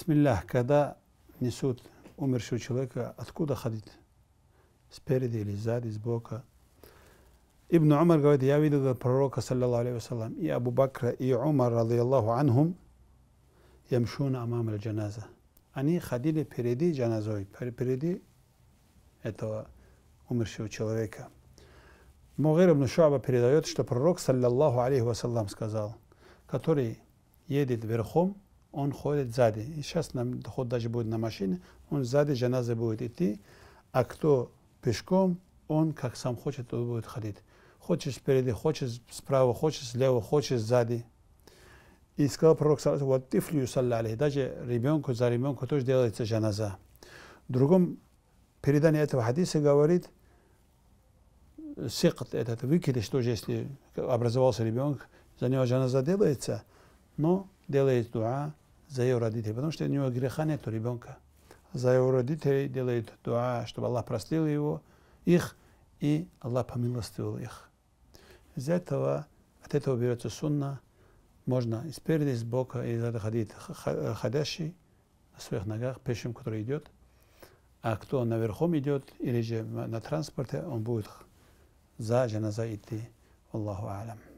Бисмиллах, когда несут умершего человека, откуда ходить? Спереди или сзади, сбоку? Ибн Умар говорит, я видел пророка, саллиллаху алейхи вассалам, и Абу Бакра, и Умар, ради радиаллаху анхум, ямшуна амам аль-джаназа. Они ходили впереди джаназой, впереди этого умершего человека. Мугир ибн Шуаба передает, что пророк, саллиллаху алейхи вассалам, сказал, который едет верхом, он ходит сзади. И сейчас нам ход даже будет на машине, он сзади, жаназа будет идти, а кто пешком, он как сам хочет, то будет ходить. Хочешь спереди, хочешь справа, хочешь слева, хочешь сзади. И сказал пророк, вот тифлю саллали, даже ребенку за ребенку тоже делается жаназа. В другом передании этого хадиса говорит, сикт, этот выкидыш тоже, если образовался ребенок, за него жаназа делается, но делает дуа, за его родителей, потому что у него греха нет у ребенка. За его родителей делает дуа, чтобы Аллах простил его, их, и Аллах помилостивил их. Из этого, от этого берется сунна, можно и спереди, и сбоку, и сзади ходить ходящий на своих ногах, пешим, который идет. А кто наверхом идет, или же на транспорте, он будет за жаназа идти. Аллаху алям.